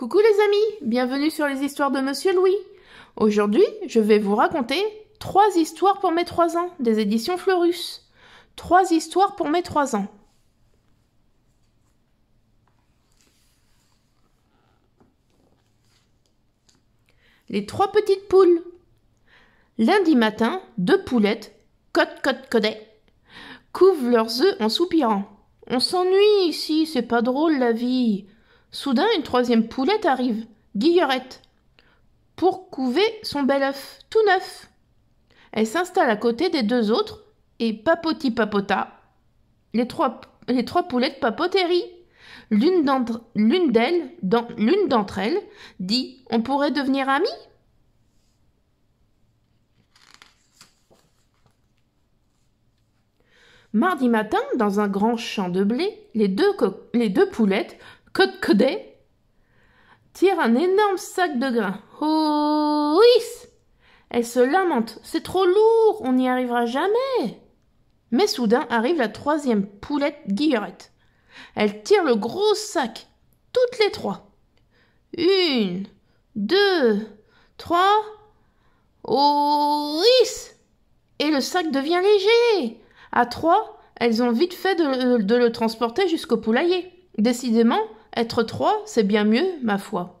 Coucou les amis, bienvenue sur les histoires de Monsieur Louis. Aujourd'hui, je vais vous raconter trois histoires pour mes trois ans des éditions Fleurus. Trois histoires pour mes trois ans. Les trois petites poules. Lundi matin, deux poulettes, cote cote codet, couvent leurs œufs en soupirant. On s'ennuie ici, c'est pas drôle la vie. Soudain, une troisième poulette arrive, Guillerette, pour couver son bel œuf, tout neuf. Elle s'installe à côté des deux autres et papoti papota. Les trois, les trois poulettes papoterie. L'une d'entre d'elles, dans l'une d'entre elles, dit On pourrait devenir amis Mardi matin, dans un grand champ de blé, les deux, les deux poulettes Code tire un énorme sac de grains. Oh, Elle se lamente. C'est trop lourd, on n'y arrivera jamais. Mais soudain arrive la troisième poulette guillerette. Elle tire le gros sac, toutes les trois. Une, deux, trois. Oh, Et le sac devient léger. À trois, elles ont vite fait de le transporter jusqu'au poulailler. Décidément, être trois, c'est bien mieux, ma foi.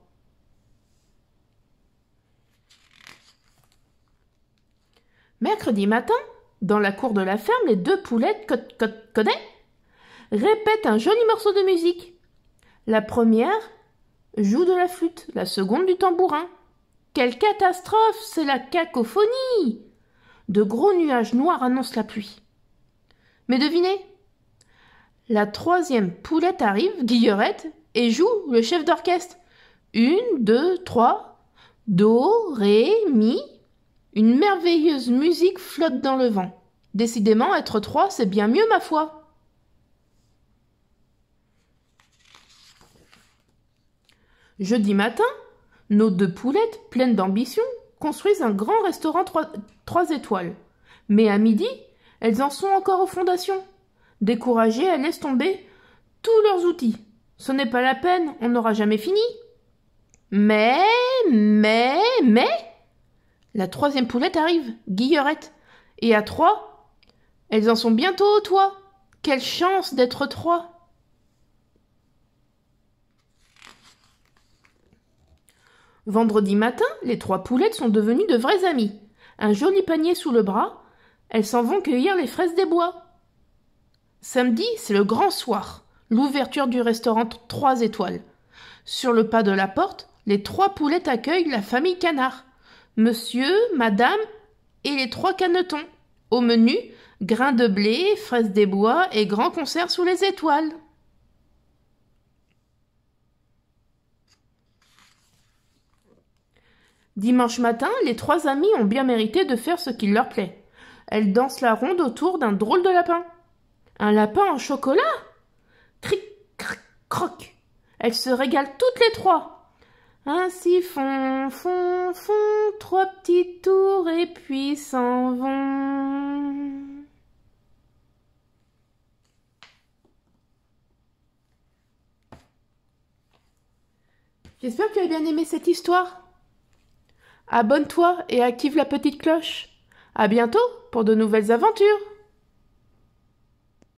Mercredi matin, dans la cour de la ferme, les deux poulettes co co connaît répètent un joli morceau de musique. La première joue de la flûte, la seconde du tambourin. Quelle catastrophe, c'est la cacophonie. De gros nuages noirs annoncent la pluie. Mais devinez, la troisième poulette arrive, Guillerette, et joue le chef d'orchestre. Une, deux, trois. Do, ré, mi. Une merveilleuse musique flotte dans le vent. Décidément, être trois, c'est bien mieux, ma foi. Jeudi matin, nos deux poulettes, pleines d'ambition, construisent un grand restaurant trois, étoiles. Mais à midi, elles en sont encore aux fondations. Découragées, elles laissent tomber tous leurs outils ce n'est pas la peine, on n'aura jamais fini. Mais, mais, mais. La troisième poulette arrive, Guillerette. Et à trois. Elles en sont bientôt au toit. Quelle chance d'être trois. Vendredi matin, les trois poulettes sont devenues de vraies amies. Un joli panier sous le bras, elles s'en vont cueillir les fraises des bois. Samedi, c'est le grand soir l'ouverture du restaurant trois étoiles. Sur le pas de la porte, les trois poulettes accueillent la famille canard. Monsieur, madame et les trois canetons. Au menu, grains de blé, fraises des bois et grand concert sous les étoiles. Dimanche matin, les trois amis ont bien mérité de faire ce qu'il leur plaît. Elles dansent la ronde autour d'un drôle de lapin. Un lapin en chocolat croc. Elles se régalent toutes les trois. Ainsi font, font, font trois petits tours et puis s'en vont. J'espère que tu as bien aimé cette histoire. Abonne-toi et active la petite cloche. À bientôt pour de nouvelles aventures.